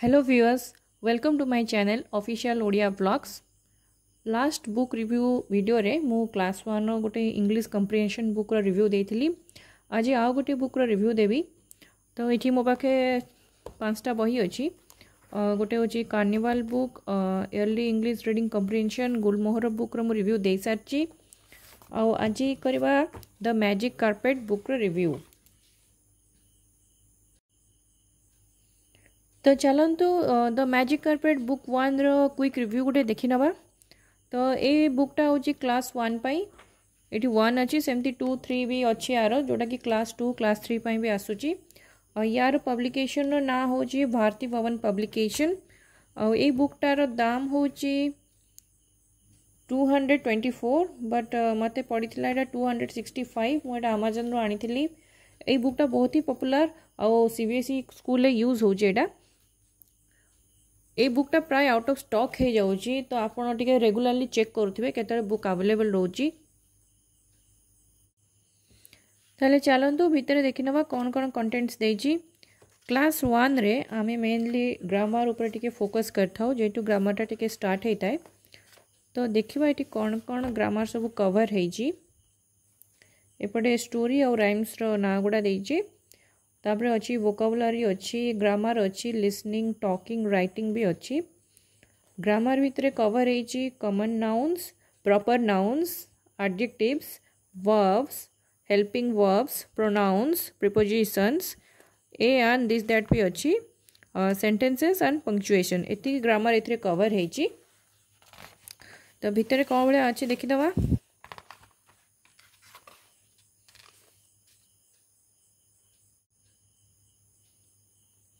hello viewers welcome to my channel official Odia blogs last book review भिडियोरे ମୁଁ class ୱାନ୍ର ଗୋଟେ English comprehension ବୁକ୍ର review ଦେଇଥିଲି ଆଜି ଆଉ ଗୋଟିଏ ବୁକ୍ର ରିଭ୍ୟୁ ଦେବି ତ ଏଠି ମୋ ପାଖେ ପାଞ୍ଚଟା ବହି ଅଛି ଗୋଟେ ହେଉଛି carnival book early English reading comprehension Gulmohar ବୁକ୍ର ମୁଁ ରିଭ୍ୟୁ ଦେଇସାରିଛି ଆଉ ଆଜି କରିବା ଦ ମ୍ୟାଜିକ୍ କାର୍ପେଟ୍ ବୁକ୍ର ରିଭ୍ୟୁ तो चलतु the magic carpet book one quick review गोटे देखी नवा तो ये बुकटा हूँ क्लास वन ये वन अच्छी सेमती टू थ्री भी अच्छी यार जोटा कि क्लास टू क्लास थ्री पाई भी आसूची और यार पब्लिकेसन ना हूँ भारती भवन पब्लिकेशन और बुकटार दाम हो two hundred twenty four but मत पड़ा टू हंड्रेड सिक्सटी फाइव मुझे आमाजन रु आनी बुकटा बहुत ही पपुलार आ C B S E school use होटा এই বুকটা প্রায় আউট অফ স্টক হয়েযাଉଛି তো ଆପଣ ଟିକେ ରେଗୁଲାରଲି ଚେକ୍ କରୁଥିବେ କେତେବେଳେ ବୁକ୍ ଆଭେଲେବଲ୍ ରହୁଛି ତାହେଲେ ଚାଲନ୍ତୁ ଭିତରେ ଦେଖିନେବା କ'ଣ କ'ଣ କଣ୍ଟେଣ୍ଟସ୍ ଦେଇଛି କ୍ଲାସ୍ ୱାନ୍ରେ ଆମେ ମେନ୍ଲି ଗ୍ରାମାର ଉପରେ ଟିକେ ଫୋକସ୍ କରିଥାଉ ଯେହେତୁ ଗ୍ରାମାରଟା ଟିକେ ଷ୍ଟାର୍ଟ ହେଇଥାଏ ତ ଦେଖିବା ଏଠି କ'ଣ କ'ଣ ଗ୍ରାମାର ସବୁ କଭର୍ ହେଇଛି ଏପଟେ ଷ୍ଟୋରି ଆଉ ରାଇମ୍ସର ନାଁ ଗୁଡ଼ା ଦେଇଛି ତାପରେ ଅଛି ଭୋକାବୁଲାରୀ ଅଛି ଗ୍ରାମାର ଅଛି ଲିସନିଂ ଟକିଂ ରାଇଟିଂ ବି ଅଛି ଗ୍ରାମାର ଭିତରେ କଭର୍ ହେଇଛି common nouns proper nouns adjectives verbs helping verbs pronouns prepositions a and this that ବି ଅଛି ସେଣ୍ଟେନ୍ସେସ୍ ଆଣ୍ଡ ପଙ୍କଚୁଏସନ୍ ଏତିକି ଗ୍ରାମାର ଏଥିରେ କଭର୍ ହେଇଛି ତ ଭିତରେ କ'ଣ ଭଳିଆ ଅଛି ଦେଖିଦେବା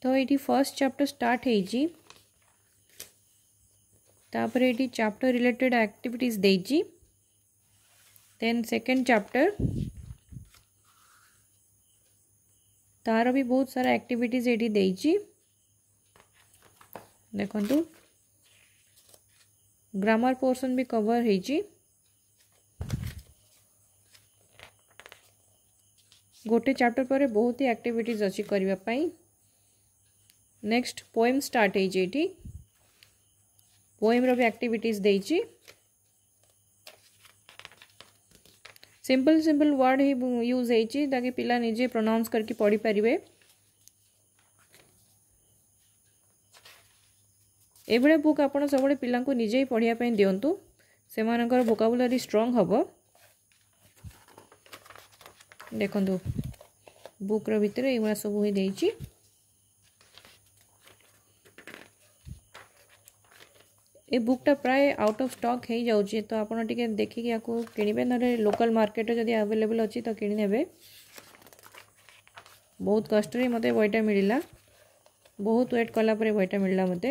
ତ ଏଇଠି ଫର୍ଷ୍ଟ ଚାପ୍ଟର ଷ୍ଟାର୍ଟ ହେଇଛି ତାପରେ ଏଇଠି ଚାପ୍ଟର ରିଲେଟେଡ଼୍ ଆକ୍ଟିଭିଟିଜ୍ ଦେଇଛି ଦେନ୍ ସେକେଣ୍ଡ ଚାପ୍ଟର ତାର ବି ବହୁତ ସାରା ଆକ୍ଟିଭିଟିଜ୍ ଏଇଠି ଦେଇଛି ଦେଖନ୍ତୁ ଗ୍ରାମର ପୋର୍ସନ୍ ବି କଭର୍ ହେଇଛି ଗୋଟେ ଚାପ୍ଟର ପରେ ବହୁତ ହି ଆକ୍ଟିଭିଟିଜ୍ ଅଛି କରିବା ପାଇଁ नेक्स्ट पोएम स्टार्ट ହେଇଯାଇଛି ଏଠି पोएमର ବି ଆକ୍ଟିଭିଟିଜ୍ ଦେଇଛି सिंपल सिंपल वर्ड ही यूज होती ताकि पिला निजे प्रोनाउंस करके पढ़ी पारे एभଳି बुक आप सब पिला निजे ही पढ़ापी दिंतु से भोकाबुलारी स्ट्रंग हम देखु बुक्र भितर सब ही देखिए ये बुकटा प्राय आउट ऑफ स्टॉक हो जाए तो आपन टिके देखिक या किणवे ना लोकल मार्केट जब आवेलेबल अच्छी तो किणने बहुत कष्ट मत बैटा मिलला बहुत वेट कलापुर बैटा मिलला मत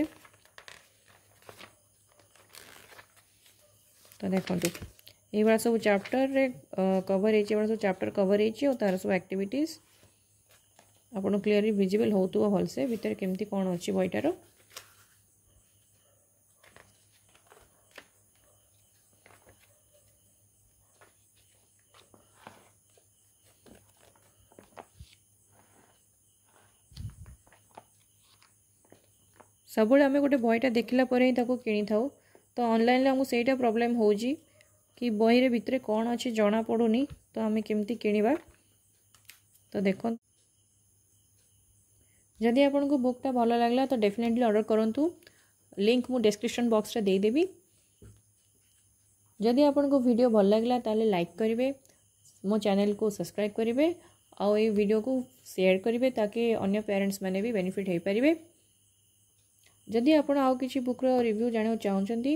तो देखो ये सब चैप्टर रे कवर हो सब चैप्टर कवर हो तार सब एक्टिविटीज आपको क्लीयरली भिजिबल होल से भितर केमती कौन अच्छी बहटार सब गोटे बहटा देखला कि तो अनलाइन आमको से प्रोब्लेम हो कि बहरे भितर कौन अच्छे जना पड़ूनी तो आम कमी कि तो देख जदि आपन बुकटा भल लगला तो डेफिनेटली अर्डर करूँ लिंक मुझे डिस्क्रिप्शन बॉक्स दे देदेवी जदि आपन को वीडियो भल लगला ताले लाइक करेंगे मो चेल को सब्सक्राइब करेंगे आ वीडियो को शेयर करेंगे ताकि अगर पेरेन्ट्स मैंने भी बेनिफिट हो पारे ଯଦି ଆପଣ ଆଉ କିଛି ବୁକ୍ର ରିଭ୍ୟୁ ଜାଣିବାକୁ ଚାହୁଁଛନ୍ତି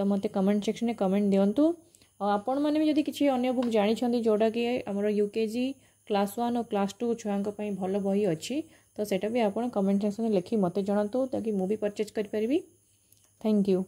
ତ ମୋତେ କମେଣ୍ଟ ସେକ୍ସନରେ କମେଣ୍ଟ ଦିଅନ୍ତୁ ଆଉ ଆପଣମାନେ ବି ଯଦି କିଛି ଅନ୍ୟ ବୁକ୍ ଜାଣିଛନ୍ତି ଯେଉଁଟାକି ଆମର U K G class one ଓ କ୍ଲାସ୍ ଟୁ ଛୁଆଙ୍କ ପାଇଁ ଭଲ ବହି ଅଛି ତ ସେଇଟା ବି ଆପଣ କମେଣ୍ଟ ସେକ୍ସନରେ ଲେଖି ମୋତେ ଜଣାନ୍ତୁ ତାକି ମୁଁ ବି ପରଚେଜ୍ କରିପାରିବି ଥ୍ୟାଙ୍କ ୟୁ